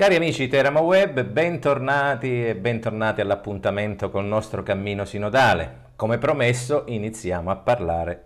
Cari amici di Teramo Web, bentornati e bentornati all'appuntamento col nostro cammino sinodale. Come promesso iniziamo a parlare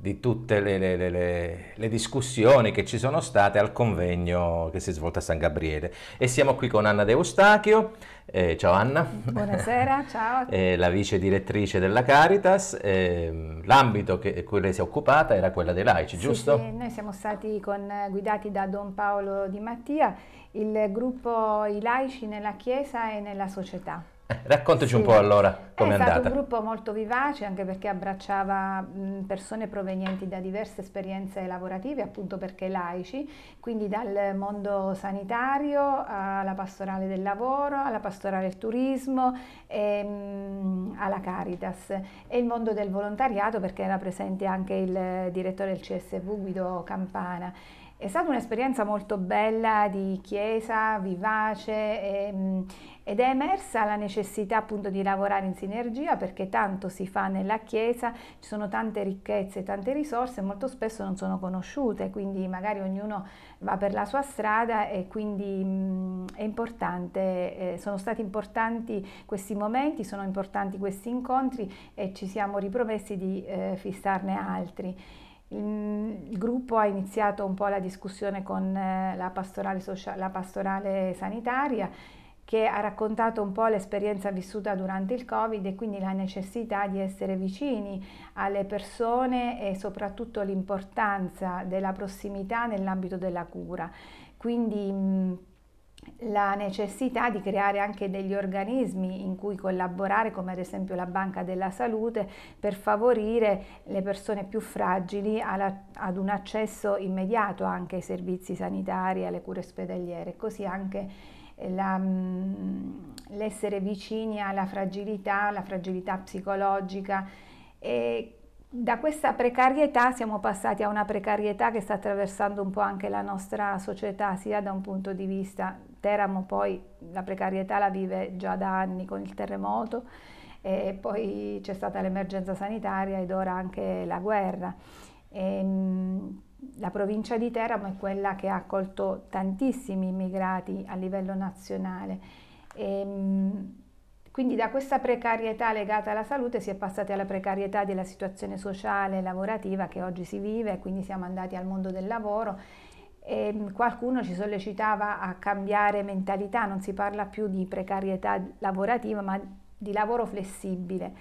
di tutte le, le, le, le, discussioni che ci sono state al convegno che si è svolto a San Gabriele. E siamo qui con Anna De Eustachio. Eh, ciao Anna. Buonasera, ciao. eh, la vice direttrice della Caritas. Eh, l'ambito che, cui lei si è occupata era quella dei laici, sì, giusto? Sì, noi siamo stati con, eh, guidati da Don Paolo Di Mattia, il gruppo I laici nella Chiesa e nella società. raccontaci sì. un po' allora come è, andata. È stato un gruppo molto vivace anche perché abbracciava persone provenienti da diverse esperienze lavorative, appunto perché laici, quindi dal mondo sanitario alla pastorale del lavoro, alla pastorale del turismo, e, alla Caritas e il mondo del volontariato perché era presente anche il direttore del CSV Guido Campana. È stata un'esperienza molto bella di chiesa, vivace e, ehm, ed è emersa la necessità appunto di lavorare in sinergia perché tanto si fa nella chiesa, ci sono tante ricchezze, tante risorse, molto spesso non sono conosciute, quindi magari ognuno va per la sua strada e quindi mh, è importante, eh, sono stati importanti questi momenti, sono importanti questi incontri e ci siamo ripromessi di eh, fissarne altri. Il gruppo ha iniziato un po' la discussione con eh, la pastorale, social, la pastorale sanitaria che ha raccontato un po' l'esperienza vissuta durante il Covid e quindi la necessità di essere vicini alle persone e soprattutto l'importanza della prossimità nell'ambito della cura. Quindi la necessità di creare anche degli organismi in cui collaborare, come ad esempio la Banca della Salute, per favorire le persone più fragili alla, ad un accesso immediato anche ai servizi sanitari, alle cure ospedaliere, così anche eh, mm, l'essere vicini alla fragilità, alla fragilità psicologica. E da questa precarietà siamo passati a una precarietà che sta attraversando un po' anche la nostra società, sia da un punto di vista Teramo poi la precarietà la vive già da anni con il terremoto e poi c'è stata l'emergenza sanitaria ed ora anche la guerra. E, ehm, la provincia di Teramo è quella che ha accolto tantissimi immigrati a livello nazionale. E, ehm, quindi da questa precarietà legata alla salute si è passati alla precarietà della situazione sociale e lavorativa che oggi si vive, quindi siamo andati al mondo del lavoro e mm, qualcuno ci sollecitava a cambiare mentalità, non si parla più di precarietà lavorativa ma di lavoro flessibile.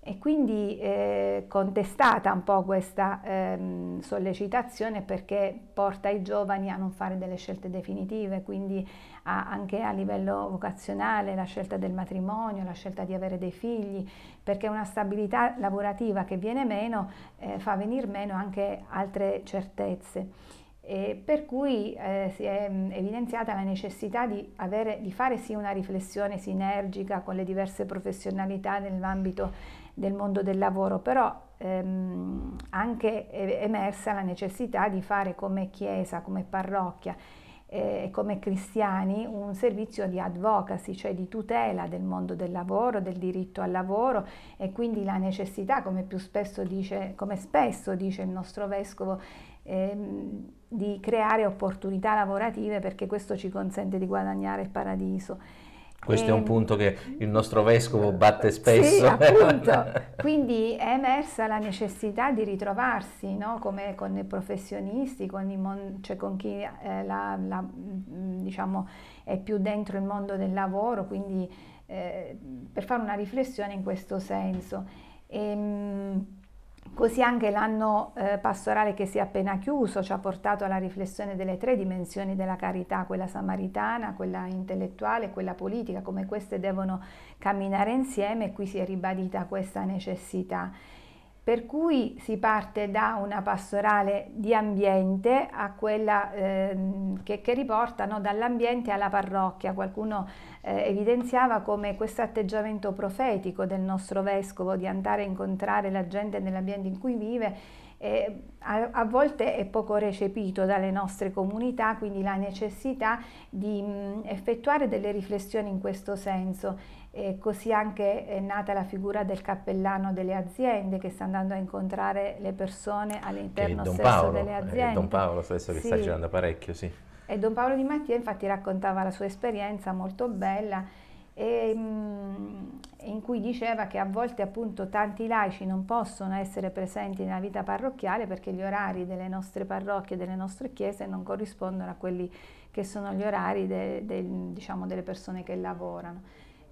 E quindi eh, contestata un po' questa ehm, sollecitazione perché porta i giovani a non fare delle scelte definitive, quindi a, anche a livello vocazionale la scelta del matrimonio, la scelta di avere dei figli, perché una stabilità lavorativa che viene meno eh, fa venir meno anche altre certezze. E per cui eh, si è mm, evidenziata la necessità di, avere, di fare sì una riflessione sinergica con le diverse professionalità nell'ambito del mondo del lavoro, però ehm, anche emersa la necessità di fare come chiesa, come parrocchia, eh, come cristiani un servizio di advocacy, cioè di tutela del mondo del lavoro, del diritto al lavoro e quindi la necessità, come, più spesso, dice, come spesso dice il nostro vescovo, ehm, di creare opportunità lavorative perché questo ci consente di guadagnare il paradiso. Questo eh, è un ehm, punto che il nostro vescovo batte spesso. Sì, Quindi è emersa la necessità di ritrovarsi no? come con i professionisti, con, i mon- cioè con chi eh, la, la, mm, diciamo, è più dentro il mondo del lavoro, quindi eh, per fare una riflessione in questo senso. E, ehm, Così anche l'anno eh, pastorale che si è appena chiuso ci ha portato alla riflessione delle tre dimensioni della carità, quella samaritana, quella intellettuale e quella politica, come queste devono camminare insieme e qui si è ribadita questa necessità per cui si parte da una pastorale di ambiente a quella eh, che, che riportano dall'ambiente alla parrocchia. Qualcuno eh, evidenziava come questo atteggiamento profetico del nostro vescovo di andare a incontrare la gente nell'ambiente in cui vive eh, a, a, volte è poco recepito dalle nostre comunità, quindi la necessità di mh, mm, effettuare delle riflessioni in questo senso e così anche è nata la figura del cappellano delle aziende che sta andando a incontrare le persone all'interno stesso Paolo, delle eh, aziende. È Don Paolo stesso che sì. sta girando parecchio, sì. E Don Paolo Di Mattia infatti raccontava la sua esperienza molto bella e, mm, in cui diceva che a volte appunto tanti laici non possono essere presenti nella vita parrocchiale perché gli orari delle nostre parrocchie, delle nostre chiese non corrispondono a quelli che sono gli orari de, de, diciamo, delle persone che lavorano.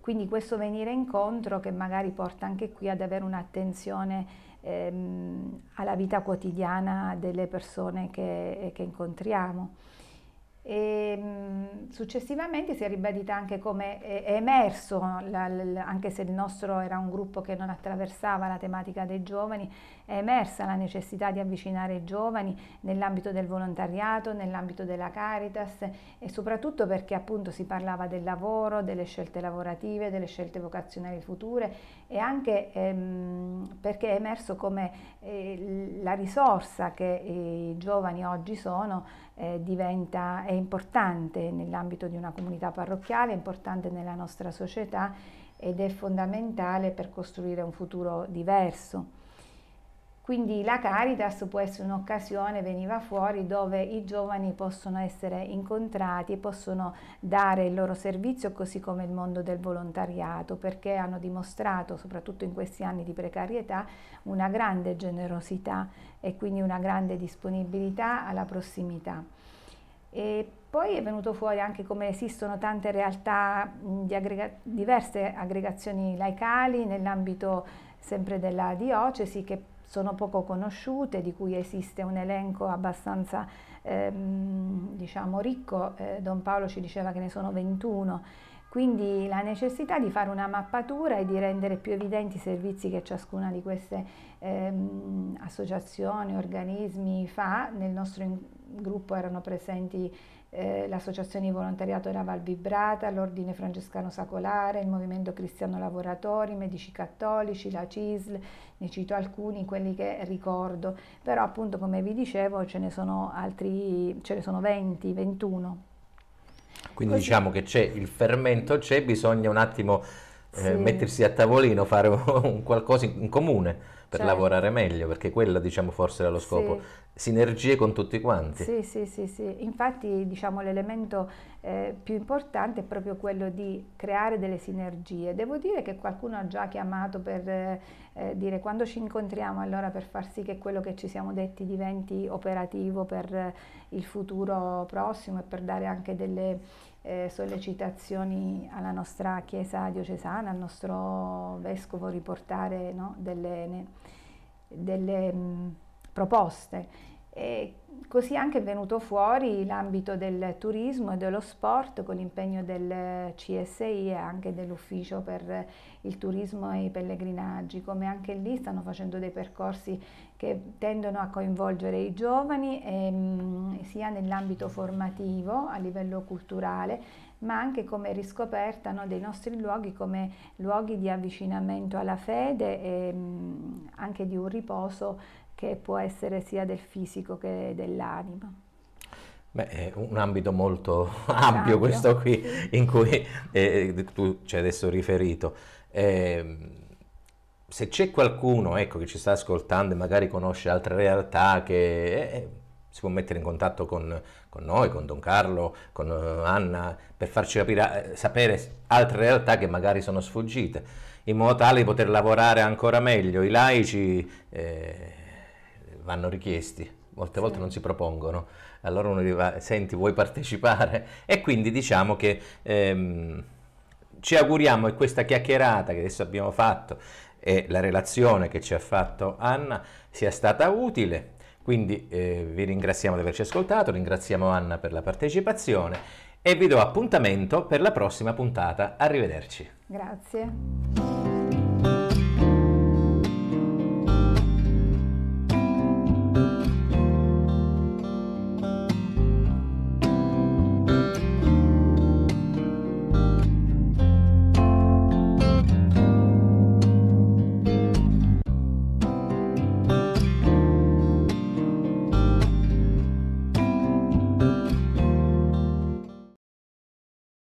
Quindi questo venire incontro che magari porta anche qui ad avere un'attenzione ehm, alla vita quotidiana delle persone che, che incontriamo. E, mm, successivamente si è ribadita anche come è, emerso, anche se il nostro era un gruppo che non attraversava la tematica dei giovani, è emersa la necessità di avvicinare i giovani nell'ambito del volontariato, nell'ambito della Caritas e soprattutto perché appunto si parlava del lavoro, delle scelte lavorative, delle scelte vocazionali future e anche ehm, perché è emerso come eh, la risorsa che eh, i giovani oggi sono eh, diventa importante nell'ambito di una comunità parrocchiale, è importante nella nostra società ed è fondamentale per costruire un futuro diverso. Quindi la Caritas può essere un'occasione, veniva fuori, dove i giovani possono essere incontrati e possono dare il loro servizio così come il mondo del volontariato, perché hanno dimostrato, soprattutto in questi anni di precarietà, una grande generosità e quindi una grande disponibilità alla prossimità. E poi è venuto fuori anche come esistono tante realtà di aggrega diverse aggregazioni laicali nell'ambito sempre della diocesi che sono poco conosciute, di cui esiste un elenco abbastanza ehm, diciamo, ricco, eh, Don Paolo ci diceva che ne sono 21 quindi la necessità di fare una mappatura e di rendere più evidenti i servizi che ciascuna di queste ehm, associazioni, organismi fa. Nel nostro gruppo erano presenti eh, l'associazione di volontariato della Val Vibrata, l'Ordine Francescano Sacolare, il Movimento Cristiano Lavoratori, i Medici Cattolici, la CISL, ne cito alcuni, quelli che ricordo, però appunto come vi dicevo ce ne sono altri, ce ne sono 20, 21. Quindi Così. diciamo che c'è il fermento, c'è, bisogna un attimo eh, sì. mettersi a tavolino, fare un qualcosa in comune per cioè, lavorare meglio, perché quello diciamo forse era lo scopo, sì. sinergie con tutti quanti. Sì, sì, sì, sì. infatti diciamo l'elemento eh, più importante è proprio quello di creare delle sinergie. Devo dire che qualcuno ha già chiamato per eh, eh dire quando ci incontriamo allora per far sì che quello che ci siamo detti diventi operativo per eh, il futuro prossimo e per dare anche delle eh, sollecitazioni alla nostra Chiesa diocesana, al nostro Vescovo riportare no, delle, delle mh, mm, proposte e così anche è venuto fuori l'ambito del turismo e dello sport con l'impegno del CSI e anche dell'Ufficio per il turismo e i pellegrinaggi, come anche lì stanno facendo dei percorsi che tendono a coinvolgere i giovani ehm, sia nell'ambito formativo a livello culturale ma anche come riscoperta no, dei nostri luoghi come luoghi di avvicinamento alla fede e ehm, anche di un riposo che può essere sia del fisico che dell'anima. Beh, è un ambito molto ampio, ampio questo qui, in cui eh, eh, tu ci hai adesso riferito. Eh, se c'è qualcuno ecco, che ci sta ascoltando e magari conosce altre realtà che eh, eh si può mettere in contatto con, con noi, con Don Carlo, con eh, Anna, per farci capire, sapere altre realtà che magari sono sfuggite, in modo tale di poter lavorare ancora meglio. I laici vanno richiesti, molte volte sì. non si propongono, allora uno arriva, senti vuoi partecipare e quindi diciamo che ehm, ci auguriamo che questa chiacchierata che adesso abbiamo fatto e la relazione che ci ha fatto Anna sia stata utile. Quindi eh, vi ringraziamo di averci ascoltato, ringraziamo Anna per la partecipazione e vi do appuntamento per la prossima puntata. Arrivederci. Grazie.